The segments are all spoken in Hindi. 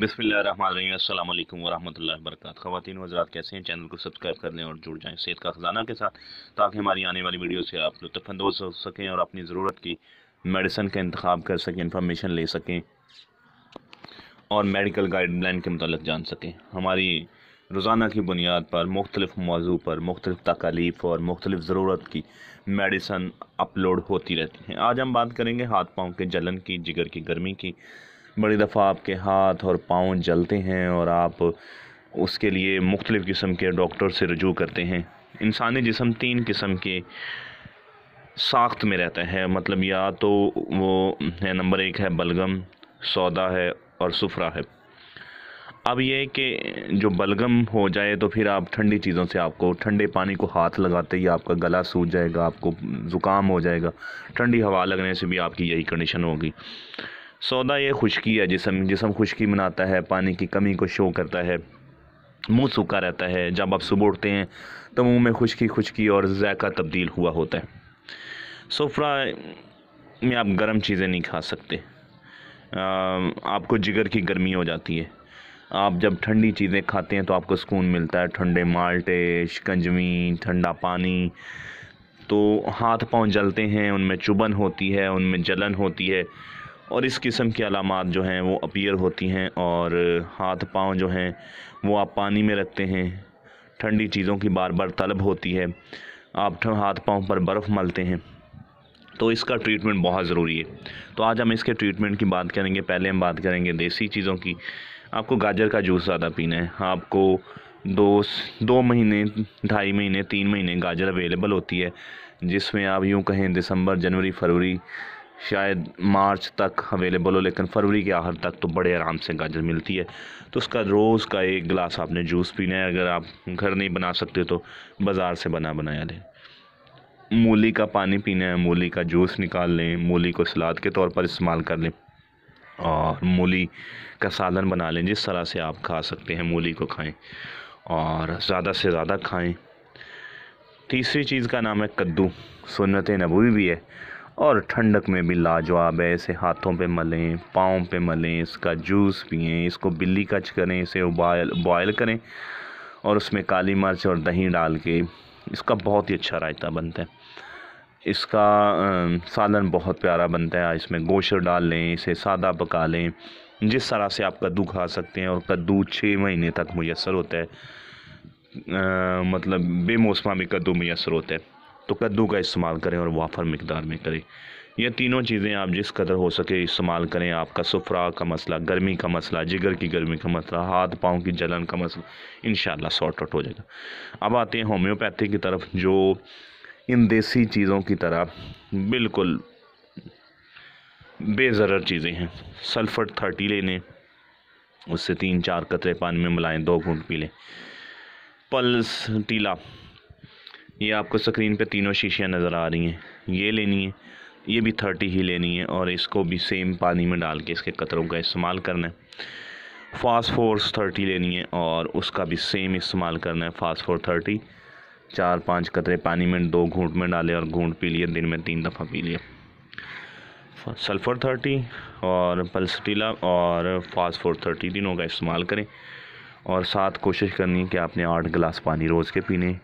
बिसमीम वरहमल वर्क ख़वान हजरात कैसे हैं चैनल को सब्सक्राइब कर लें और जुड़ जाएं सेहत का ख़जाना के साथ ताकि हमारी आने वाली वीडियो से आप लुफानंदोज हो सकें और अपनी ज़रूरत की मेडिसन का इंतखब कर सकें इंफॉर्मेशन ले सकें और मेडिकल गाइडलाइन के मतलब जान सकें हमारी रोज़ाना की बुनियाद पर मुख्तलिफ मौजू पर मुख्तलिफ तकालीफ और मुख्तलिफ ज़रूरत की मेडिसन अपलोड होती रहती हैं आज हम बात करेंगे हाथ पाँव के जलन की जिगर की गर्मी की बड़ी दफ़ा आपके हाथ और पाँव जलते हैं और आप उसके लिए मुख्तलिफ़ किस्म के डॉक्टर से रजू करते हैं इंसानी जिसम तीन किस्म के साख्त में रहता है मतलब या तो वो है नंबर एक है बलगम सौदा है और सफरा है अब ये कि जो बलगम हो जाए तो फिर आप ठंडी चीज़ों से आपको ठंडे पानी को हाथ लगाते ही आपका गला सूज जाएगा आपको ज़ुकाम हो जाएगा ठंडी हवा लगने से भी आपकी यही कंडीशन होगी सौदा ये खुशकी है जिसम जिसम खुशकी मनाता है पानी की कमी को शो करता है मुंह सूखा रहता है जब आप सुबह उठते हैं तो मुंह में खुशकी खुशकी और जायका तब्दील हुआ होता है सफरा में आप गर्म चीज़ें नहीं खा सकते आ, आपको जिगर की गर्मी हो जाती है आप जब ठंडी चीज़ें खाते हैं तो आपको सुकून मिलता है ठंडे माल्टे शिकंजवी ठंडा पानी तो हाथ पांव जलते हैं उनमें चुभन होती है उनमें जलन होती है और इस किस्म की अलामत जो हैं वो अपीयर होती हैं और हाथ पाँव जो हैं वो आप पानी में रखते हैं ठंडी चीज़ों की बार बार तलब होती है आप हाथ पाँव पर बर्फ़ मलते हैं तो इसका ट्रीटमेंट बहुत ज़रूरी है तो आज हम इसके ट्रीटमेंट की बात करेंगे पहले हम बात करेंगे देसी चीज़ों की आपको गाजर का जूस ज़्यादा पीना है आपको दो दो महीने ढाई महीने तीन महीने गाजर अवेलेबल होती है जिसमें आप यूँ कहें दिसंबर जनवरी फरवरी शायद मार्च तक अवेलेबल हो लेकिन फरवरी के आखिर तक तो बड़े आराम से गाजर मिलती है तो उसका रोज़ का एक गिलास आपने जूस पीना है अगर आप घर नहीं बना सकते तो बाज़ार से बना बनाया लें मूली का पानी पीना है मूली का जूस निकाल लें मूली को सलाद के तौर पर इस्तेमाल कर लें और मूली का सालन बना लें जिस तरह से आप खा सकते हैं मूली को खाएं और ज़्यादा से ज़्यादा खाएं तीसरी चीज़ का नाम है कद्दू सुन्नत नबूवी भी है और ठंडक में भी लाजवाब है इसे हाथों पे मलें पाँव पे मलें इसका जूस पिए इसको बिल्ली कच करें इसे उबाल बॉयल करें और उसमें काली मिर्च और दही डाल के इसका बहुत ही अच्छा रायता बनता है इसका सालन बहुत प्यारा बनता है इसमें गोशर डाल लें इसे सादा पका लें जिस तरह से आप कद्दू खा सकते हैं और कद्दू छः महीने तक मैसर होता है आ, मतलब बेमौसमा में कद्दू मैसर होता है तो कद्दू का इस्तेमाल करें और वाफर मकदार में करें यह तीनों चीज़ें आप जिस कदर हो सके इस्तेमाल करें आपका सफरा का मसला गर्मी का मसला जिगर की गर्मी का मसला हाथ पाँव की जलन का मसला इन शॉर्ट आउट हो जाएगा अब आते हैं होम्योपैथी की तरफ जो इन देसी चीज़ों की तरह बिल्कुल बेज़र चीज़ें हैं सल्फ़र थर्टी लेने उससे तीन चार कतरे पानी में मिलाएं दो घूट पी लें पल्स टीला ये आपको स्क्रीन पे तीनों शीशियाँ नज़र आ रही हैं ये लेनी है ये भी थर्टी ही लेनी है और इसको भी सेम पानी में डाल के इसके कतरों का इस्तेमाल करना है फास्ट फोर्स थर्टी लेनी है और उसका भी सेम इस्तेमाल करना है फास्ट फोर थर्टी चार पांच कतरे पानी में दो घूंट में डाले और घूंट पी लिए दिन में तीन दफ़ा पी लिए सल्फ़र थर्टी और पल्सटीला और फास्ट फोर थर्टी तीनों का इस्तेमाल करें और साथ कोशिश करनी है कि आपने आठ गिलास पानी रोज़ के पीने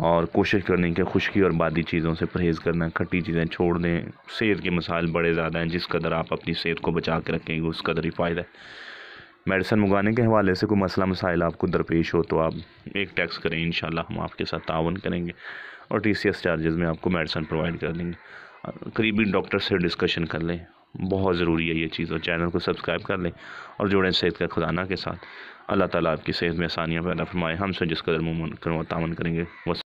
और कोशिश करनी कि खुश्की और बादी चीज़ों से परहेज़ करना खट्टी चीज़ें छोड़ दें सेहत के मसाइल बड़े ज़्यादा हैं जिस कदर आप अपनी सेहत को बचा के रखेंगे उस कदर ही फ़ायदा है मेडिसन मंगवाने के हवाले से कोई मसला मसाइल आपको दरपेश हो तो आप एक टैक्स करें इन हम आपके साथ ताउन करेंगे और टी सी एस चार्जेज़ में आपको मेडिसन प्रोवाइड कर देंगे करीबी डॉक्टर से डिस्कशन कर लें बहुत ज़रूरी है ये चीज़ और चैनल को सब्सक्राइब कर लें और जुड़ें सेहत का खुदाना के साथ अल्लाह ताला आपकी सेहत में आसानियाँ पैदा फरमाए हमसे जिस कदर मुमकिन तावन करेंगे वस